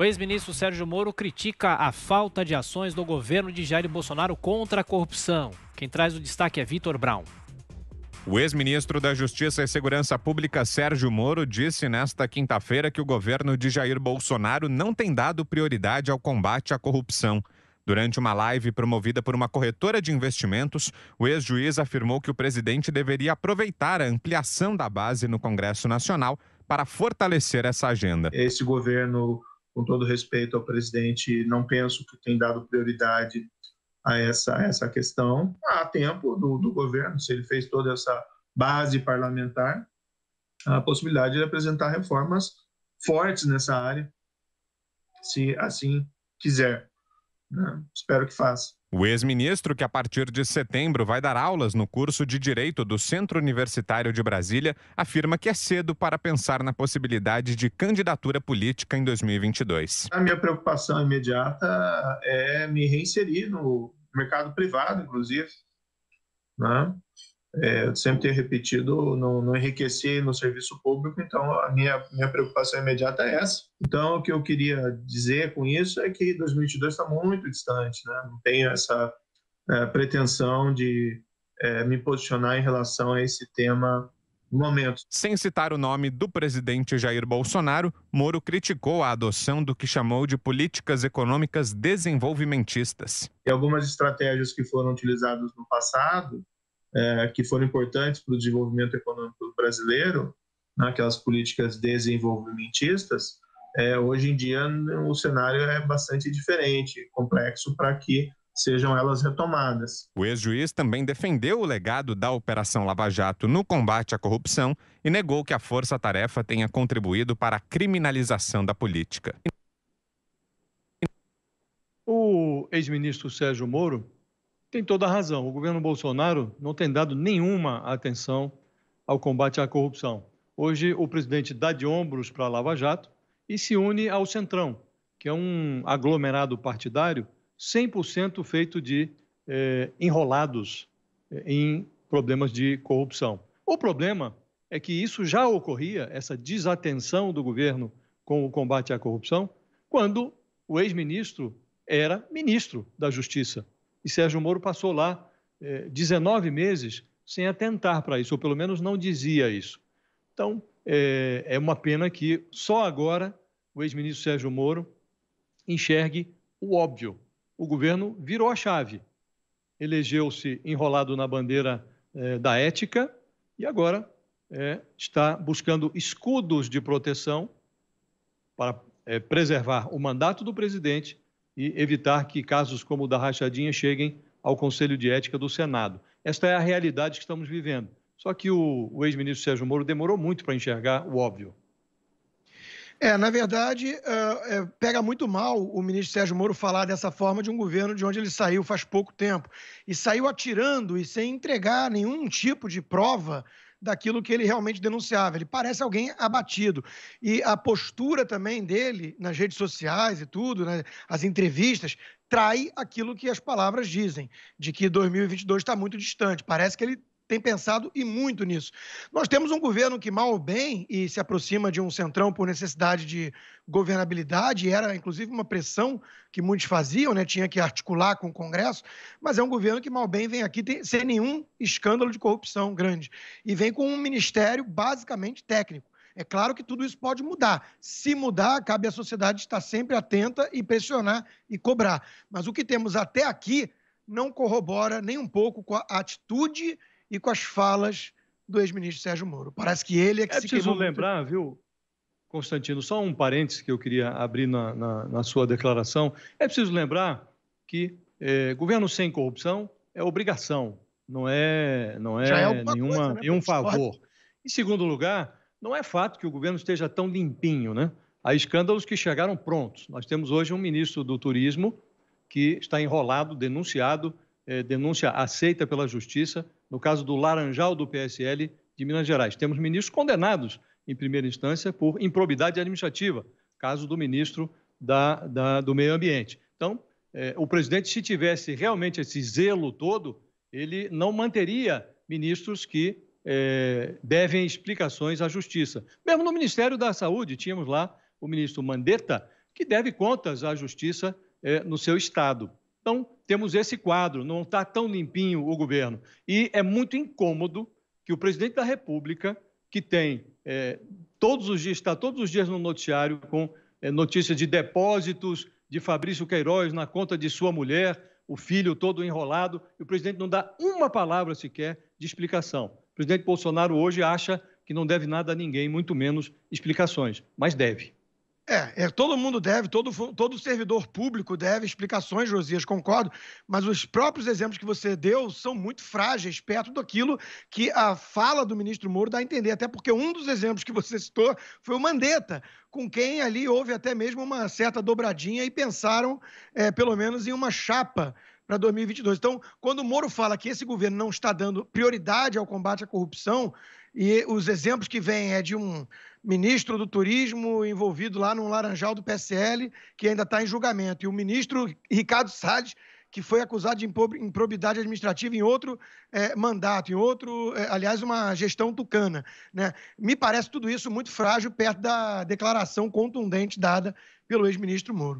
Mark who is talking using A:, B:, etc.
A: O ex-ministro Sérgio Moro critica a falta de ações do governo de Jair Bolsonaro contra a corrupção. Quem traz o destaque é Vitor Brown.
B: O ex-ministro da Justiça e Segurança Pública, Sérgio Moro, disse nesta quinta-feira que o governo de Jair Bolsonaro não tem dado prioridade ao combate à corrupção. Durante uma live promovida por uma corretora de investimentos, o ex-juiz afirmou que o presidente deveria aproveitar a ampliação da base no Congresso Nacional para fortalecer essa agenda.
C: Esse governo com todo respeito ao presidente, não penso que tem dado prioridade a essa, a essa questão. Há tempo do, do governo, se ele fez toda essa base parlamentar, a possibilidade de apresentar reformas fortes nessa área, se assim quiser. Né? Espero que faça.
B: O ex-ministro, que a partir de setembro vai dar aulas no curso de Direito do Centro Universitário de Brasília, afirma que é cedo para pensar na possibilidade de candidatura política em 2022.
C: A minha preocupação imediata é me reinserir no mercado privado, inclusive. Né? é, eu sempre tenho repetido, não, não enriqueci no serviço público, então a minha, minha preocupação imediata é essa. Então, o que eu queria dizer com isso é que 2022 está muito distante, né? não tenho essa
B: é, pretensão de é, me posicionar em relação a esse tema no momento. Sem citar o nome do presidente Jair Bolsonaro, Moro criticou a adoção do que chamou de políticas econômicas desenvolvimentistas.
C: E algumas estratégias que foram utilizadas no passado é, que foram importantes para o desenvolvimento econômico brasileiro, né, aquelas políticas desenvolvimentistas, é, hoje em dia o cenário é bastante diferente, complexo para que sejam elas
B: retomadas. O ex-juiz também defendeu o legado da Operação Lava Jato no combate à corrupção e negou que a Força Tarefa tenha contribuído para a criminalização da política.
A: O ex-ministro Sérgio Moro tem toda a razão. O governo Bolsonaro não tem dado nenhuma atenção ao combate à corrupção. Hoje, o presidente dá de ombros para a Lava Jato e se une ao Centrão, que é um aglomerado partidário 100% feito de eh, enrolados eh, em problemas de corrupção. O problema é que isso já ocorria, essa desatenção do governo com o combate à corrupção, quando o ex-ministro era ministro da Justiça. E Sérgio Moro passou lá é, eh, 19 meses sem atentar para isso, ou pelo menos não dizia isso. Então, é, é uma pena que só agora o ex-ministro Sérgio Moro enxergue o óbvio. O governo virou a chave, elegeu-se enrolado na bandeira é, da ética e agora é, está buscando escudos de proteção para preservar o mandato do presidente e evitar que casos como o da rachadinha cheguem ao Conselho de Ética do Senado. Esta é a realidade que estamos vivendo. Só que o, o ex-ministro Sérgio Moro demorou muito para enxergar o óbvio.
D: É, na verdade, é, é, pega muito mal o ministro Sérgio Moro falar dessa forma de um governo de onde ele saiu faz pouco tempo. E saiu atirando e sem entregar nenhum tipo de prova daquilo que ele realmente denunciava. Ele parece alguém abatido. E a postura também dele nas redes sociais e tudo, né, as entrevistas, trai aquilo que as palavras dizem, de que 2022 está muito distante. Parece que ele tem pensado e muito nisso. Nós temos um governo que, mal ou bem, e se aproxima de um centrão por necessidade de governabilidade, era inclusive uma pressão que muitos faziam, né? tinha que articular com o Congresso, mas é um governo que, mal ou bem, vem aqui tem, sem nenhum escândalo de corrupção grande. E vem com um ministério basicamente técnico. É claro que tudo isso pode mudar. Se mudar, cabe à sociedade estar sempre atenta e pressionar e cobrar. Mas o que temos até aqui não corrobora nem um pouco com a atitude e com as falas do ex-ministro Sérgio Moro. Parece que ele é que é se preciso lembrar,
A: muito... viu, Constantino, só um parênteses que eu queria abrir na, na, na sua declaração. É preciso lembrar que é, governo sem corrupção é obrigação, não é, não é, é nenhuma, coisa, né, nenhum favor. Esporte. Em segundo lugar, não é fato que o governo esteja tão limpinho, né? Há escândalos que chegaram prontos. Nós temos hoje um ministro do turismo que está enrolado, denunciado, é, denúncia aceita pela justiça no caso do Laranjal do PSL de Minas Gerais. Temos ministros condenados em primeira instância por improbidade administrativa, caso do ministro da, da, do Meio Ambiente. Então, é, o presidente, se tivesse realmente esse zelo todo, ele não manteria ministros que é, devem explicações à Justiça. Mesmo no Ministério da Saúde, tínhamos lá o ministro Mandetta, que deve contas à Justiça é, no seu Estado. Então, temos esse quadro, não está tão limpinho o governo. E é muito incômodo que o presidente da República, que tem é, todos os dias, está todos os dias no noticiário com é, de depósitos de Fabrício Queiroz na conta de sua mulher, o filho todo enrolado, e o presidente não dá uma palavra sequer de explicação. O presidente Bolsonaro hoje acha que não deve nada a ninguém, muito menos explicações, mas deve.
D: É, é, todo mundo deve, todo, todo servidor público deve explicações, Josias, concordo, mas os próprios exemplos que você deu são muito frágeis perto daquilo que a fala do ministro Moro dá a entender, até porque um dos exemplos que você citou foi o Mandetta, com quem ali houve até mesmo uma certa dobradinha e pensaram, é, pelo menos, em uma chapa para 2022. Então, quando o Moro fala que esse governo não está dando prioridade ao combate à corrupção, e os exemplos que vêm é de um ministro do turismo envolvido lá num laranjal do PSL, que ainda está em julgamento, e o ministro Ricardo Salles, que foi acusado de improbidade administrativa em outro é, mandato, em outro, é, aliás, uma gestão tucana. Né? Me parece tudo isso muito frágil perto da declaração contundente dada pelo ex-ministro Moro.